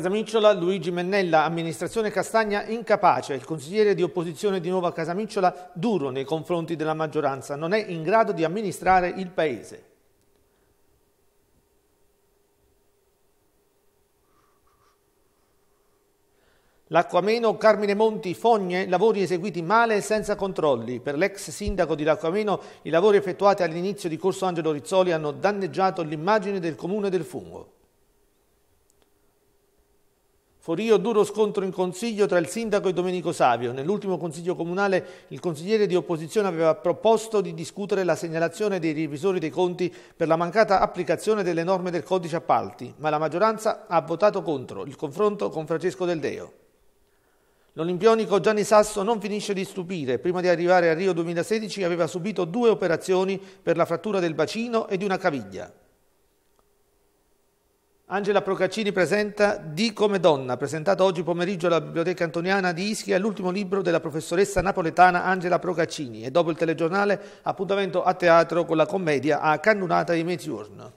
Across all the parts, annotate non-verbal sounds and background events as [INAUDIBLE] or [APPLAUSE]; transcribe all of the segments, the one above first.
Casamicciola, Luigi Mennella, amministrazione Castagna incapace, il consigliere di opposizione di Nuova Casamicciola duro nei confronti della maggioranza, non è in grado di amministrare il paese. L'Acquameno, Carmine Monti, Fogne, lavori eseguiti male e senza controlli. Per l'ex sindaco di L'Acquameno i lavori effettuati all'inizio di Corso Angelo Rizzoli hanno danneggiato l'immagine del comune del fungo io duro scontro in consiglio tra il sindaco e Domenico Savio. Nell'ultimo consiglio comunale il consigliere di opposizione aveva proposto di discutere la segnalazione dei revisori dei conti per la mancata applicazione delle norme del codice appalti, ma la maggioranza ha votato contro il confronto con Francesco Del Deo. L'olimpionico Gianni Sasso non finisce di stupire. Prima di arrivare a Rio 2016 aveva subito due operazioni per la frattura del bacino e di una caviglia. Angela Procaccini presenta Di come donna, presentato oggi pomeriggio alla Biblioteca Antoniana di Ischia, l'ultimo libro della professoressa napoletana Angela Procaccini e dopo il telegiornale appuntamento a teatro con la commedia a Cannunata di Meziurno.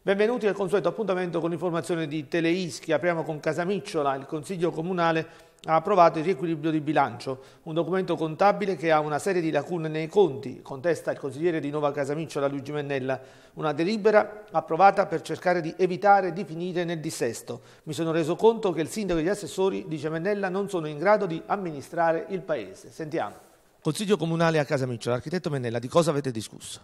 Benvenuti al consueto appuntamento con l'informazione di Teleischi. Apriamo con Casamicciola, il Consiglio Comunale ha approvato il riequilibrio di bilancio, un documento contabile che ha una serie di lacune nei conti, contesta il consigliere di Nova Casamicciola Luigi Mennella, una delibera approvata per cercare di evitare di finire nel dissesto. Mi sono reso conto che il sindaco e gli assessori, dice Mennella, non sono in grado di amministrare il paese. Sentiamo. Consiglio comunale a Casamicciola, architetto Mennella, di cosa avete discusso?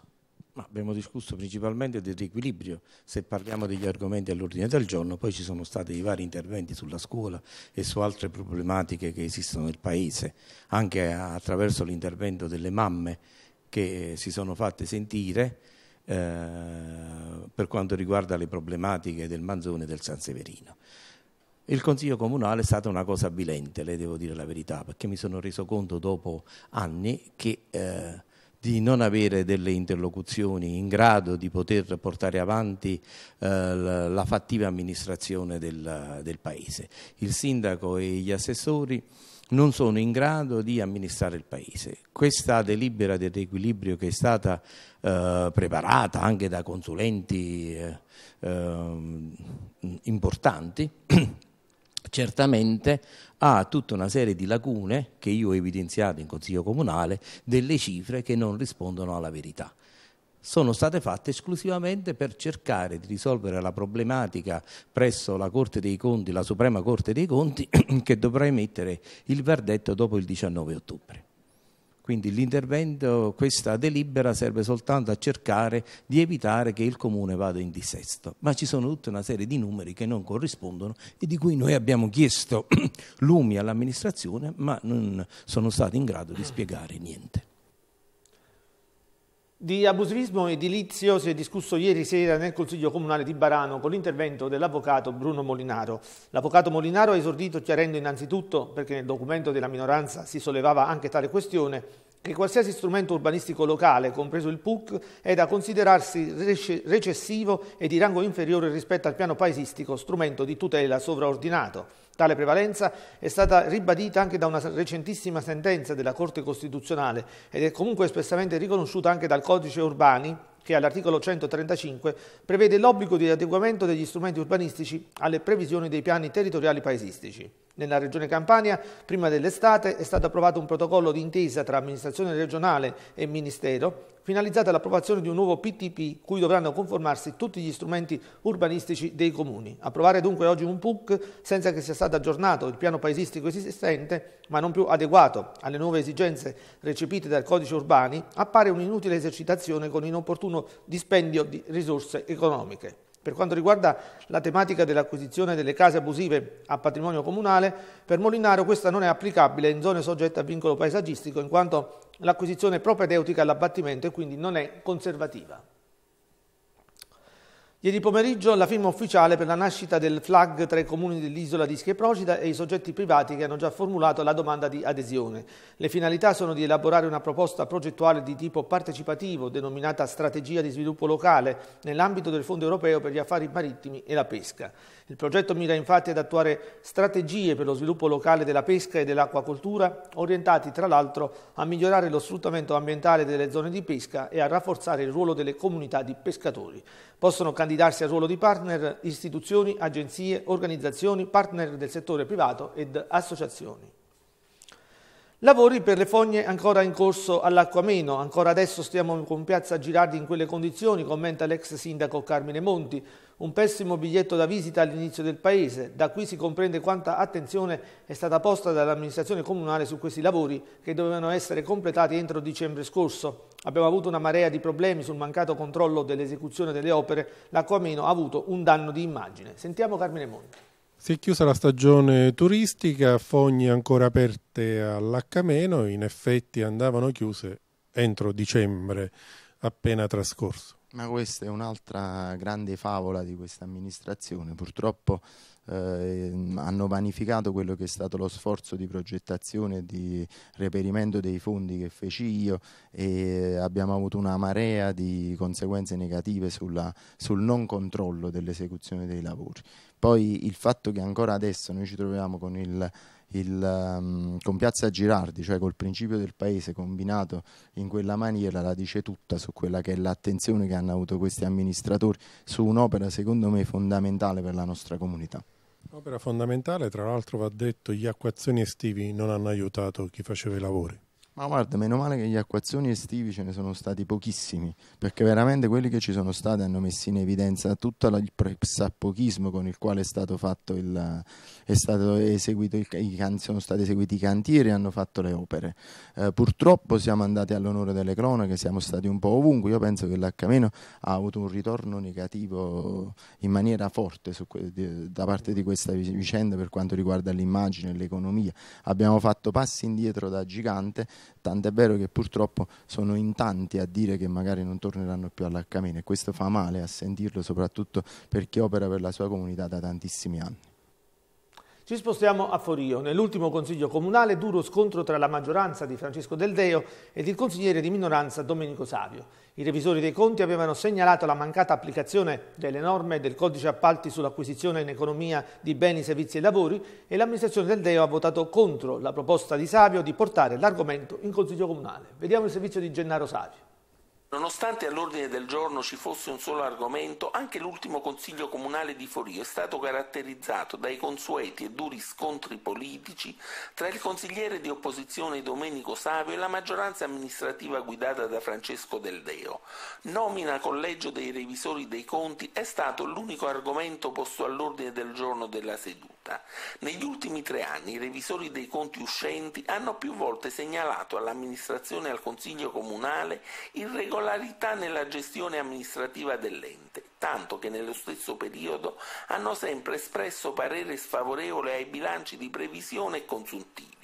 Ma abbiamo discusso principalmente del riequilibrio, se parliamo degli argomenti all'ordine del giorno, poi ci sono stati i vari interventi sulla scuola e su altre problematiche che esistono nel Paese, anche attraverso l'intervento delle mamme che si sono fatte sentire eh, per quanto riguarda le problematiche del Manzone e del San Severino. Il Consiglio Comunale è stata una cosa avvilente, le devo dire la verità, perché mi sono reso conto dopo anni che... Eh, di non avere delle interlocuzioni in grado di poter portare avanti eh, la fattiva amministrazione del, del Paese. Il sindaco e gli assessori non sono in grado di amministrare il Paese. Questa delibera del riequilibrio che è stata eh, preparata anche da consulenti eh, eh, importanti [CLEARS THROAT] certamente ha tutta una serie di lacune che io ho evidenziato in Consiglio Comunale, delle cifre che non rispondono alla verità. Sono state fatte esclusivamente per cercare di risolvere la problematica presso la Corte dei Conti, la Suprema Corte dei Conti, [CLEARS THROAT] che dovrà emettere il verdetto dopo il 19 ottobre. Quindi l'intervento, questa delibera serve soltanto a cercare di evitare che il comune vada in dissesto, ma ci sono tutta una serie di numeri che non corrispondono e di cui noi abbiamo chiesto [CLEARS THROAT] lumi all'amministrazione, ma non sono stati in grado di spiegare niente. Di abusivismo edilizio si è discusso ieri sera nel Consiglio Comunale di Barano con l'intervento dell'avvocato Bruno Molinaro. L'avvocato Molinaro ha esordito chiarendo innanzitutto, perché nel documento della minoranza si sollevava anche tale questione, che qualsiasi strumento urbanistico locale, compreso il PUC, è da considerarsi recessivo e di rango inferiore rispetto al piano paesistico, strumento di tutela sovraordinato. Tale prevalenza è stata ribadita anche da una recentissima sentenza della Corte Costituzionale ed è comunque espressamente riconosciuta anche dal Codice Urbani che all'articolo 135 prevede l'obbligo di adeguamento degli strumenti urbanistici alle previsioni dei piani territoriali paesistici. Nella Regione Campania, prima dell'estate, è stato approvato un protocollo d'intesa tra amministrazione regionale e Ministero finalizzato all'approvazione di un nuovo PTP cui dovranno conformarsi tutti gli strumenti urbanistici dei comuni. Approvare dunque oggi un PUC senza che sia stato aggiornato il piano paesistico esistente, ma non più adeguato alle nuove esigenze recepite dal codice urbani, appare un'inutile esercitazione con inopportuno dispendio di risorse economiche. Per quanto riguarda la tematica dell'acquisizione delle case abusive a patrimonio comunale, per Molinaro questa non è applicabile in zone soggette a vincolo paesaggistico in quanto l'acquisizione è propedeutica all'abbattimento e quindi non è conservativa. Ieri pomeriggio la firma ufficiale per la nascita del FLAG tra i comuni dell'isola di Schieprocida e i soggetti privati che hanno già formulato la domanda di adesione. Le finalità sono di elaborare una proposta progettuale di tipo partecipativo, denominata Strategia di sviluppo locale, nell'ambito del Fondo europeo per gli affari marittimi e la pesca. Il progetto mira infatti ad attuare strategie per lo sviluppo locale della pesca e dell'acquacoltura, orientati tra l'altro a migliorare lo sfruttamento ambientale delle zone di pesca e a rafforzare il ruolo delle comunità di pescatori. Possono candidarsi al ruolo di partner istituzioni, agenzie, organizzazioni, partner del settore privato ed associazioni. Lavori per le fogne ancora in corso all'Acquameno. Ancora adesso stiamo con Piazza Girardi in quelle condizioni, commenta l'ex sindaco Carmine Monti un pessimo biglietto da visita all'inizio del paese. Da qui si comprende quanta attenzione è stata posta dall'amministrazione comunale su questi lavori che dovevano essere completati entro dicembre scorso. Abbiamo avuto una marea di problemi sul mancato controllo dell'esecuzione delle opere, l'Acquameno ha avuto un danno di immagine. Sentiamo Carmine Monti. Si è chiusa la stagione turistica, fogne ancora aperte all'Accameno, in effetti andavano chiuse entro dicembre appena trascorso. Ma questa è un'altra grande favola di questa amministrazione. Purtroppo eh, hanno vanificato quello che è stato lo sforzo di progettazione e di reperimento dei fondi che feci io e abbiamo avuto una marea di conseguenze negative sulla, sul non controllo dell'esecuzione dei lavori. Poi il fatto che ancora adesso noi ci troviamo con il il, um, con Piazza Girardi, cioè col principio del paese combinato in quella maniera, la dice tutta su quella che è l'attenzione che hanno avuto questi amministratori su un'opera secondo me fondamentale per la nostra comunità. Opera fondamentale, tra l'altro va detto, gli acquazzoni estivi non hanno aiutato chi faceva i lavori. Ma guarda, meno male che gli acquazzoni estivi ce ne sono stati pochissimi, perché veramente quelli che ci sono stati hanno messo in evidenza tutto il pressapochismo con il quale è stato fatto il, è stato eseguito il, sono stati eseguiti i cantieri e hanno fatto le opere. Eh, purtroppo siamo andati all'onore delle cronache, siamo stati un po' ovunque, io penso che l'Accameno ha avuto un ritorno negativo in maniera forte su, da parte di questa vicenda per quanto riguarda l'immagine e l'economia. Abbiamo fatto passi indietro da gigante tant'è vero che purtroppo sono in tanti a dire che magari non torneranno più all'Accamene e questo fa male a sentirlo soprattutto per chi opera per la sua comunità da tantissimi anni. Ci spostiamo a Forio. Nell'ultimo consiglio comunale duro scontro tra la maggioranza di Francesco Del Deo ed il consigliere di minoranza Domenico Savio. I revisori dei conti avevano segnalato la mancata applicazione delle norme del codice appalti sull'acquisizione in economia di beni, servizi e lavori e l'amministrazione del DEO ha votato contro la proposta di Savio di portare l'argomento in consiglio comunale. Vediamo il servizio di Gennaro Savio. Nonostante all'ordine del giorno ci fosse un solo argomento, anche l'ultimo consiglio comunale di Forio è stato caratterizzato dai consueti e duri scontri politici tra il consigliere di opposizione Domenico Savio e la maggioranza amministrativa guidata da Francesco Del Deo. Nomina collegio dei revisori dei conti è stato l'unico argomento posto all'ordine del giorno della seduta condotta. Negli ultimi tre anni i revisori dei conti uscenti hanno più volte segnalato all'amministrazione e al Consiglio comunale irregolarità nella gestione amministrativa dell'ente, tanto che nello stesso periodo hanno sempre espresso parere sfavorevole ai bilanci di previsione e consuntivi.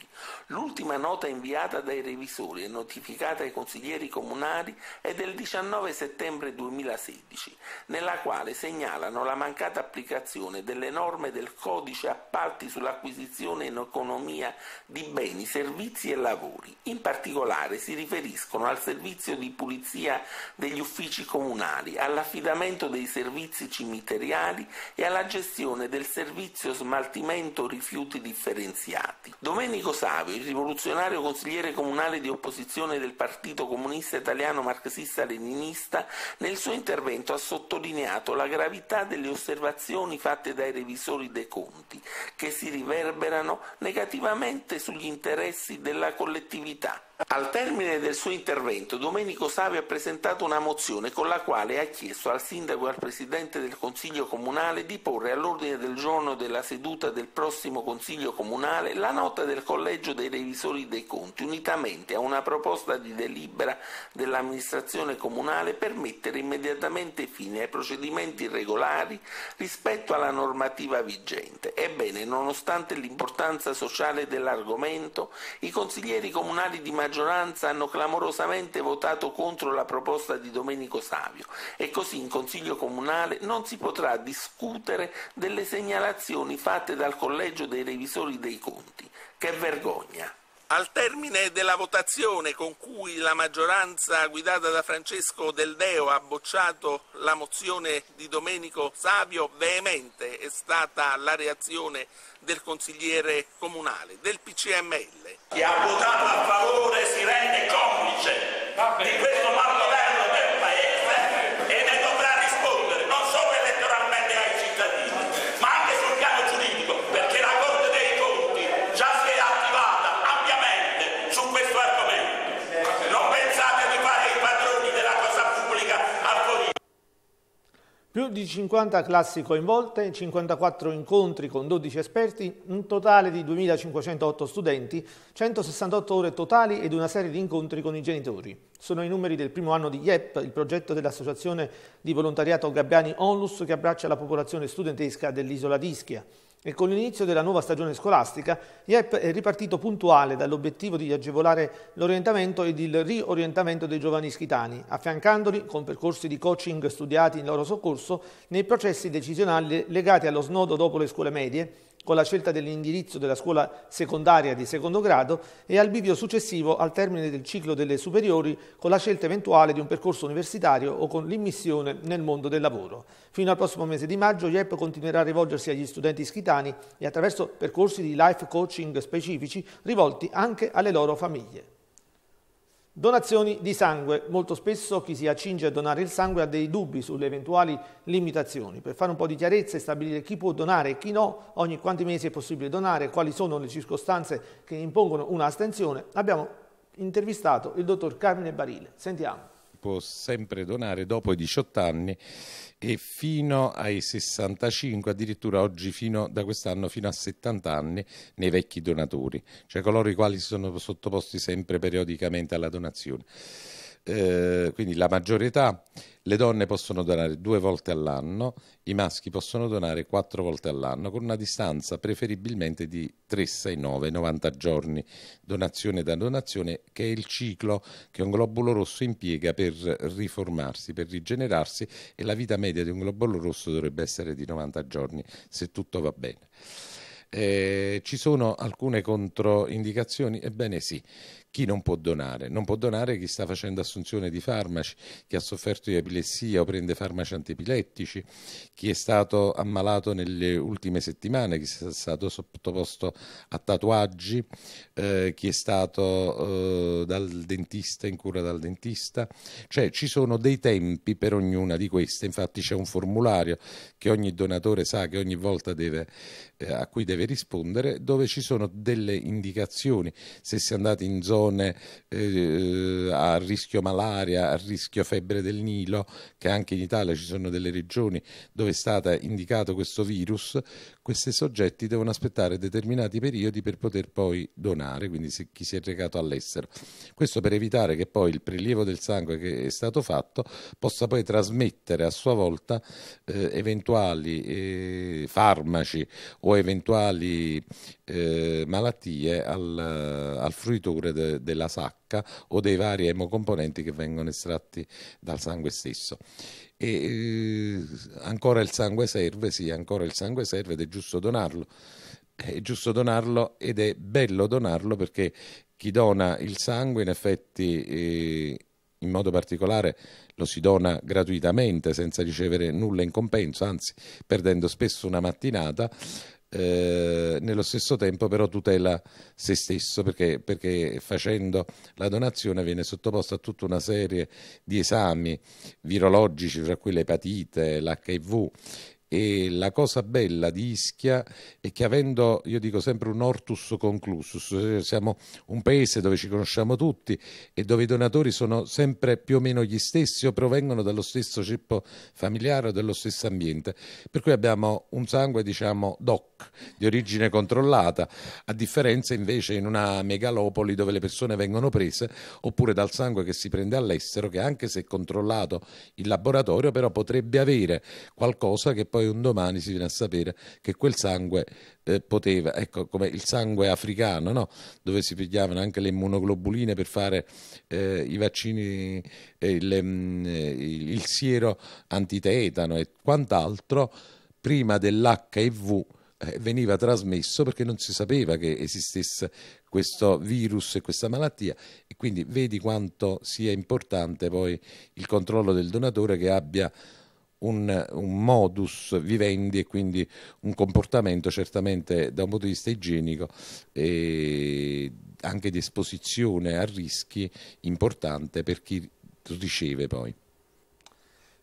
L'ultima nota inviata dai revisori e notificata ai consiglieri comunali è del 19 settembre 2016, nella quale segnalano la mancata applicazione delle norme del codice appalti sull'acquisizione in economia di beni, servizi e lavori. In particolare si riferiscono al servizio di pulizia degli uffici comunali, all'affidamento dei servizi cimiteriali e alla gestione del servizio smaltimento rifiuti differenziati. Domenico Savio il rivoluzionario consigliere comunale di opposizione del Partito Comunista Italiano Marxista-Leninista, nel suo intervento ha sottolineato la gravità delle osservazioni fatte dai revisori dei conti, che si riverberano negativamente sugli interessi della collettività. Al termine del suo intervento, Domenico Savi ha presentato una mozione con la quale ha chiesto al sindaco e al presidente del Consiglio comunale di porre all'ordine del giorno della seduta del prossimo Consiglio comunale la nota del collegio dei revisori dei conti, unitamente a una proposta di delibera dell'amministrazione comunale per mettere immediatamente fine ai procedimenti irregolari rispetto alla normativa vigente. Ebbene, nonostante l'importanza sociale dell'argomento, i consiglieri comunali di maggioranza hanno clamorosamente votato contro la proposta di Domenico Savio e così in Consiglio Comunale non si potrà discutere delle segnalazioni fatte dal Collegio dei Revisori dei Conti. Che vergogna! Al termine della votazione con cui la maggioranza guidata da Francesco Del Deo ha bocciato la mozione di Domenico Savio, veemente è stata la reazione del consigliere comunale, del PCML. Chi ha votato a favore si rende complice di questo mal Più di 50 classi coinvolte, 54 incontri con 12 esperti, un totale di 2.508 studenti, 168 ore totali ed una serie di incontri con i genitori. Sono i numeri del primo anno di IEP, il progetto dell'associazione di volontariato Gabbiani Onlus che abbraccia la popolazione studentesca dell'isola d'Ischia e con l'inizio della nuova stagione scolastica IEP è ripartito puntuale dall'obiettivo di agevolare l'orientamento ed il riorientamento dei giovani ischitani, affiancandoli con percorsi di coaching studiati in loro soccorso nei processi decisionali legati allo snodo dopo le scuole medie con la scelta dell'indirizzo della scuola secondaria di secondo grado e al bivio successivo al termine del ciclo delle superiori con la scelta eventuale di un percorso universitario o con l'immissione nel mondo del lavoro. Fino al prossimo mese di maggio IEP continuerà a rivolgersi agli studenti ischitani e attraverso percorsi di life coaching specifici rivolti anche alle loro famiglie. Donazioni di sangue. Molto spesso chi si accinge a donare il sangue ha dei dubbi sulle eventuali limitazioni. Per fare un po' di chiarezza e stabilire chi può donare e chi no, ogni quanti mesi è possibile donare, quali sono le circostanze che impongono un'astensione, abbiamo intervistato il dottor Carmine Barile. Sentiamo può sempre donare dopo i 18 anni e fino ai 65, addirittura oggi fino, da quest'anno fino a 70 anni nei vecchi donatori, cioè coloro i quali sono sottoposti sempre periodicamente alla donazione. Eh, quindi la maggiore età, le donne possono donare due volte all'anno, i maschi possono donare quattro volte all'anno, con una distanza preferibilmente di 3, 6, 9, 90 giorni, donazione da donazione, che è il ciclo che un globulo rosso impiega per riformarsi, per rigenerarsi e la vita media di un globulo rosso dovrebbe essere di 90 giorni, se tutto va bene. Eh, ci sono alcune controindicazioni? Ebbene sì, chi non può donare? Non può donare chi sta facendo assunzione di farmaci, chi ha sofferto di epilessia o prende farmaci antipilettici, chi è stato ammalato nelle ultime settimane, chi è stato sottoposto a tatuaggi, eh, chi è stato eh, dal dentista in cura dal dentista. Cioè ci sono dei tempi per ognuna di queste, infatti c'è un formulario che ogni donatore sa che ogni volta deve, eh, a cui deve rispondere, dove ci sono delle indicazioni. Se si è andati in zona persone eh, a rischio malaria, a rischio febbre del Nilo, che anche in Italia ci sono delle regioni dove è stato indicato questo virus, questi soggetti devono aspettare determinati periodi per poter poi donare, quindi se chi si è recato all'estero. Questo per evitare che poi il prelievo del sangue che è stato fatto possa poi trasmettere a sua volta eh, eventuali eh, farmaci o eventuali eh, malattie al, al fruitore de, della sacca pH o dei vari emocomponenti che vengono estratti dal sangue stesso. E, eh, ancora il sangue serve, sì, ancora il sangue serve ed è giusto donarlo. È giusto donarlo ed è bello donarlo perché chi dona il sangue in effetti... Eh, in modo particolare lo si dona gratuitamente senza ricevere nulla in compenso, anzi perdendo spesso una mattinata, eh, nello stesso tempo però tutela se stesso perché, perché, facendo la donazione viene sottoposto a tutta una serie di esami virologici fra cui l'epatite, l'HIV e la cosa bella di Ischia è che avendo, io dico sempre, un ortus conclusus, eh, siamo un paese dove ci conosciamo tutti e dove i donatori sono sempre più o meno gli stessi o provengono dallo stesso ceppo familiare o dallo stesso ambiente, per cui abbiamo un sangue, diciamo, doc, di origine controllata, a differenza invece in una megalopoli dove le persone vengono prese oppure dal sangue che si prende all'estero che anche se controllato in laboratorio però potrebbe avere qualcosa che poi poi un domani si viene a sapere che quel sangue eh, poteva, ecco come il sangue africano, no? dove si pigliavano anche le immunoglobuline per fare eh, i vaccini, eh, le, il, mm, eh, il siero antitetano e quant'altro, prima dell'HIV eh, veniva trasmesso perché non si sapeva che esistesse questo virus e questa malattia e quindi vedi quanto sia importante poi il controllo del donatore che abbia un, un, modus vivendi e quindi un comportamento certamente da un punto di vista igienico e anche di esposizione a rischi importante per chi riceve poi.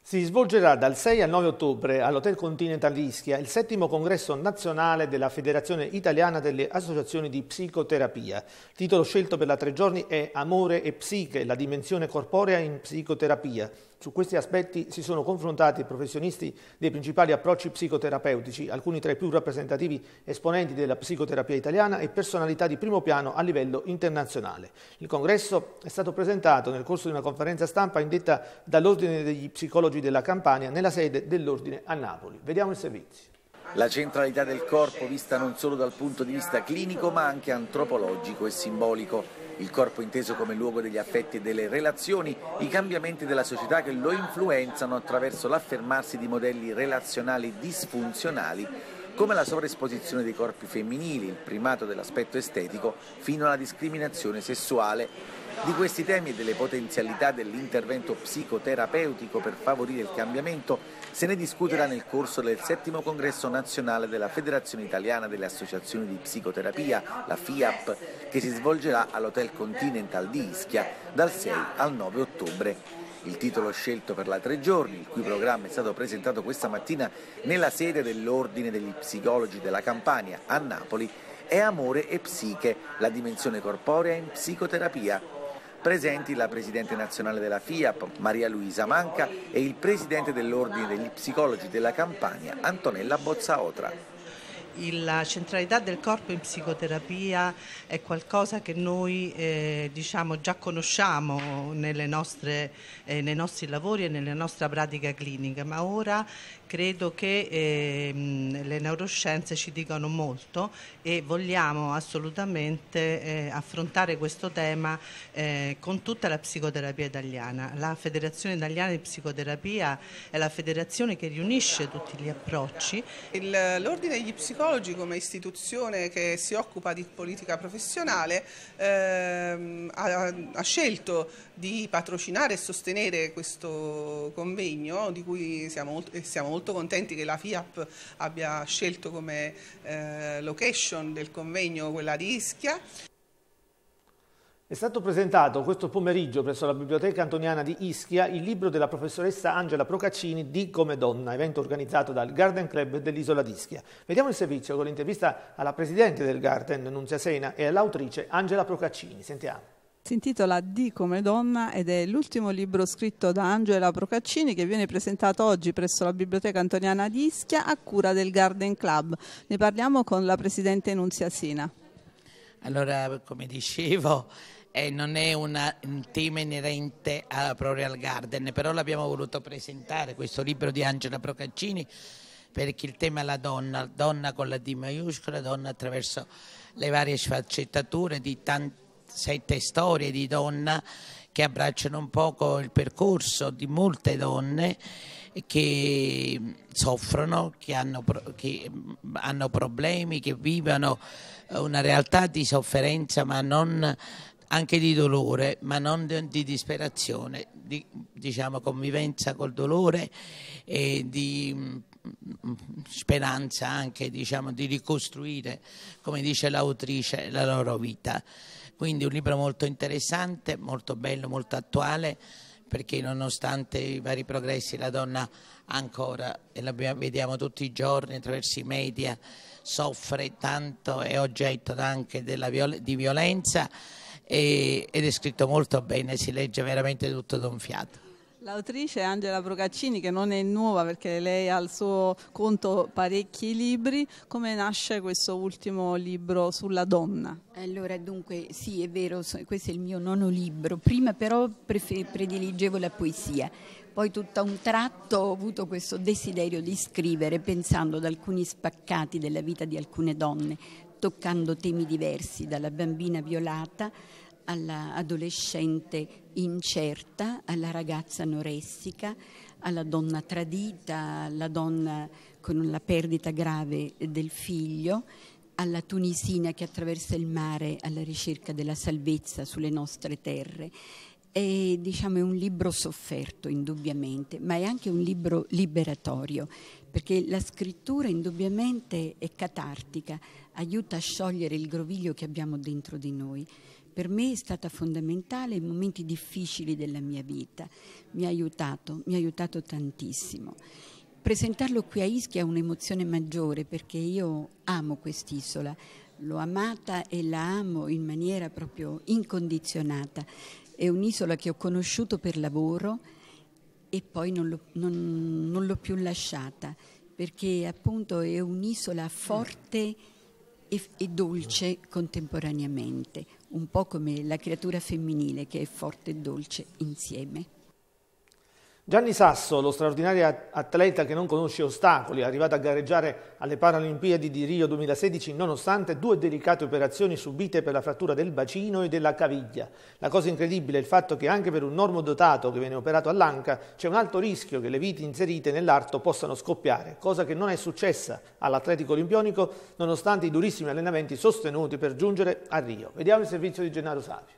Si svolgerà dal 6 al 9 ottobre all'Hotel Continental Ischia il settimo congresso nazionale della Federazione Italiana delle Associazioni di Psicoterapia. Il titolo scelto per la tre giorni è Amore e Psiche, la dimensione corporea in psicoterapia. Su questi aspetti si sono confrontati professionisti dei principali approcci psicoterapeutici, alcuni tra i più rappresentativi esponenti della psicoterapia italiana e personalità di primo piano a livello internazionale. Il congresso è stato presentato nel corso di una conferenza stampa indetta dall'Ordine degli Psicologi della Campania nella sede dell'Ordine a Napoli. Vediamo il servizio. La centralità del corpo vista non solo dal punto di vista clinico ma anche antropologico e simbolico il corpo inteso come luogo degli affetti e delle relazioni, i cambiamenti della società che lo influenzano attraverso l'affermarsi di modelli relazionali disfunzionali come la sovraesposizione dei corpi femminili, il primato dell'aspetto estetico, fino alla discriminazione sessuale di questi temi e delle potenzialità dell'intervento psicoterapeutico per favorire il cambiamento se ne discuterà nel corso del settimo congresso nazionale della Federazione Italiana delle Associazioni di Psicoterapia, la FIAP, che si svolgerà all'Hotel Continental di Ischia dal 6 al 9 ottobre. Il titolo scelto per la tre giorni, il cui programma è stato presentato questa mattina nella sede dell'Ordine degli Psicologi della Campania a Napoli, è Amore e Psiche, la dimensione corporea in psicoterapia, presenti la Presidente nazionale della FIAP, Maria Luisa Manca, e il Presidente dell'Ordine degli Psicologi della Campania, Antonella Bozzaotra la centralità del corpo in psicoterapia è qualcosa che noi eh, diciamo, già conosciamo nostre, eh, nei nostri lavori e nella nostra pratica clinica, ma ora credo che eh, le neuroscienze ci dicano molto e vogliamo assolutamente eh, affrontare questo tema eh, con tutta la psicoterapia italiana. La Federazione Italiana di Psicoterapia è la federazione che riunisce tutti gli approcci. l'ordine degli psicologi sociologi come istituzione che si occupa di politica professionale ehm, ha, ha, scelto di patrocinare e sostenere questo convegno di cui siamo molto, siamo molto contenti che la FIAP abbia scelto come eh, location del convegno quella di Ischia. È stato presentato questo pomeriggio presso la Biblioteca Antoniana di Ischia il libro della professoressa Angela Procaccini di Come Donna, evento organizzato dal Garden Club dell'isola di Ischia. Vediamo il servizio con l'intervista alla presidente del Garden, Nunzia Sena, e all'autrice Angela Procaccini. Sentiamo. Si intitola Di come donna ed è l'ultimo libro scritto da Angela Procaccini che viene presentato oggi presso la Biblioteca Antoniana di Ischia a cura del Garden Club. Ne parliamo con la presidente Nunzia Sena. Allora, come dicevo, eh, non è un tema inerente a Royal Garden, però l'abbiamo voluto presentare, questo libro di Angela Procaccini, perché il tema è la donna, donna con la D maiuscola, donna attraverso le varie sfaccettature di tante sette storie di donna che abbracciano un poco il percorso di molte donne che soffrono, che hanno, che mm, hanno problemi, che vivono eh, una realtà di sofferenza ma non anche di dolore, ma non di disperazione, di diciamo, convivenza col dolore e di mm, mm, speranza anche diciamo, di ricostruire, come dice l'autrice, la loro vita. Quindi un libro molto interessante, molto bello, molto attuale, perché nonostante i vari progressi la donna ancora, e la vediamo tutti i giorni attraverso i media, soffre tanto, è oggetto anche viol di violenza e, ed è scritto molto bene, si legge veramente tutto d'un fiato. L'autrice Angela Procaccini, che non è nuova perché lei ha al suo conto parecchi libri, come nasce questo ultimo libro sulla donna? Allora, dunque, sì, è vero, questo è il mio nono libro. Prima però prediligevo la poesia. Poi tutto a un tratto ho avuto questo desiderio di scrivere pensando ad alcuni spaccati della vita di alcune donne, toccando temi diversi, dalla bambina violata all'adolescente incerta, alla ragazza anoressica, alla donna tradita, alla donna con la perdita grave del figlio, alla tunisina che attraversa il mare alla ricerca della salvezza sulle nostre terre è, diciamo, è un libro sofferto indubbiamente, ma è anche un libro liberatorio, perché la scrittura indubbiamente è catartica, aiuta a sciogliere il groviglio che abbiamo dentro di noi. Per me è stata fondamentale in momenti difficili della mia vita, mi ha aiutato, mi ha aiutato tantissimo. Presentarlo qui a Ischia è un'emozione maggiore perché io amo quest'isola, l'ho amata e la amo in maniera proprio incondizionata è un'isola che ho conosciuto per lavoro e poi non l'ho, più lasciata, perché appunto è un'isola forte e, e dolce contemporaneamente, un po' come la creatura femminile che è forte e dolce insieme. Gianni Sasso, lo straordinario atleta che non conosce ostacoli, è arrivato a gareggiare alle Paralimpiadi di Rio 2016 nonostante due delicate operazioni subite per la frattura del bacino e della caviglia. La cosa incredibile è il fatto che anche per un normo dotato che viene operato all'anca c'è un alto rischio che le viti inserite nell'arto possano scoppiare, cosa che non è successa all'atletico olimpionico nonostante i durissimi allenamenti sostenuti per giungere a Rio. Vediamo il servizio di Gennaro Savio.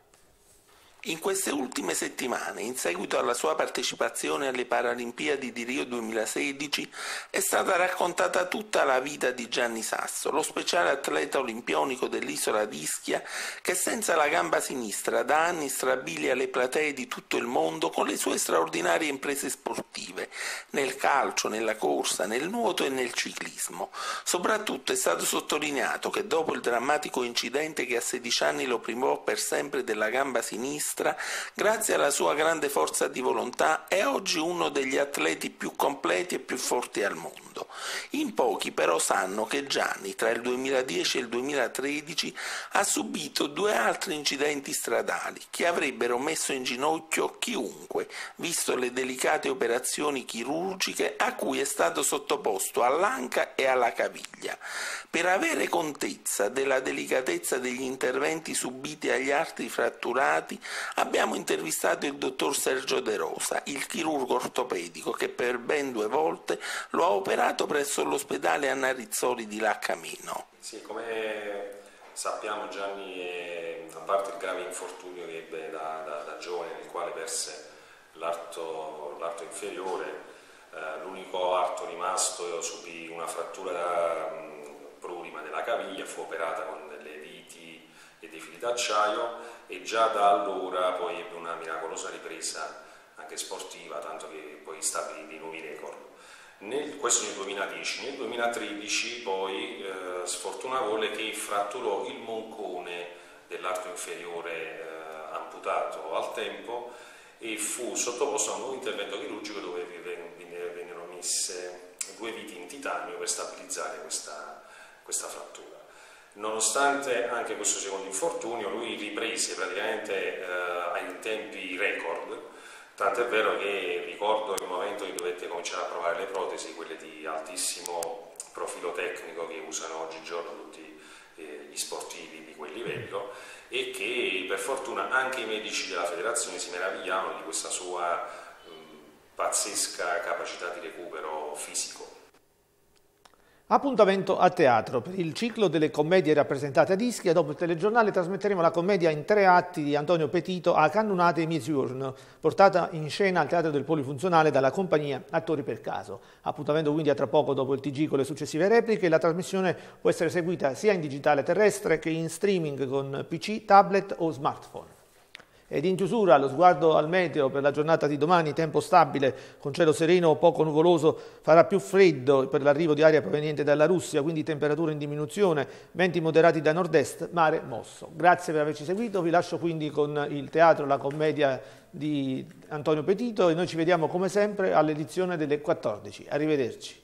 In queste ultime settimane, in seguito alla sua partecipazione alle Paralimpiadi di Rio 2016, è stata raccontata tutta la vita di Gianni Sasso, lo speciale atleta olimpionico dell'isola di Ischia che senza la gamba sinistra da anni strabilia le platee di tutto il mondo con le sue straordinarie imprese sportive, nel calcio, nella corsa, nel nuoto e nel ciclismo. Soprattutto è stato sottolineato che dopo il drammatico incidente che a 16 anni lo privò per sempre della gamba sinistra, palestra, grazie alla sua grande forza di volontà, è oggi uno degli atleti più completi e più forti al mondo. In pochi però sanno che Gianni tra il 2010 e il 2013 ha subito due altri incidenti stradali che avrebbero messo in ginocchio chiunque, visto le delicate operazioni chirurgiche a cui è stato sottoposto all'anca e alla caviglia. Per avere contezza della delicatezza degli interventi subiti agli arti fratturati, abbiamo intervistato il dottor Sergio De Rosa, il chirurgo ortopedico che per ben due volte lo ha operato presso l'ospedale Anna Rizzoli di Laccamino. Sì, come sappiamo Gianni, è, a parte il grave infortunio che ebbe da, da, da giovane nel quale perse l'arto, inferiore, eh, l'unico arto rimasto subì una frattura mm, prurima della caviglia, fu operata con delle viti e definita d'acciaio e già da allora poi ebbe una miracolosa ripresa anche sportiva, tanto che poi stabilì di nuovi record. Nel, questo nel 2010, nel 2013 poi eh, sfortuna volle che fratturò il moncone dell'arto inferiore eh, amputato al tempo e fu sottoposto a un nuovo intervento chirurgico dove vennero messe due viti in titanio per stabilizzare questa, questa frattura. Nonostante anche questo secondo infortunio, lui riprese praticamente eh, in tempi record, Tanto è vero che ricordo il momento che dovette cominciare a provare le protesi, quelle di altissimo profilo tecnico che usano oggigiorno tutti eh, gli sportivi di quel livello e che per fortuna anche i medici della federazione si meravigliavano di questa sua mh, mm, pazzesca capacità di recupero fisico Appuntamento a teatro. Per il ciclo delle commedie rappresentate a Ischia, dopo il telegiornale trasmetteremo la commedia in tre atti di Antonio Petito a Cannunate e Misurne, portata in scena al Teatro del Polifunzionale dalla compagnia Attori per Caso. Appuntamento quindi a tra poco dopo il TG con le successive repliche. La trasmissione può essere seguita sia in digitale terrestre che in streaming con PC, tablet o smartphone. Ed in chiusura lo sguardo al meteo per la giornata di domani, tempo stabile, con cielo sereno o poco nuvoloso, farà più freddo per l'arrivo di aria proveniente dalla Russia, quindi temperature in diminuzione, venti moderati da nord-est, mare mosso. Grazie per averci seguito, vi lascio quindi con il teatro, la commedia di Antonio Petito e noi ci vediamo come sempre all'edizione delle 14. Arrivederci.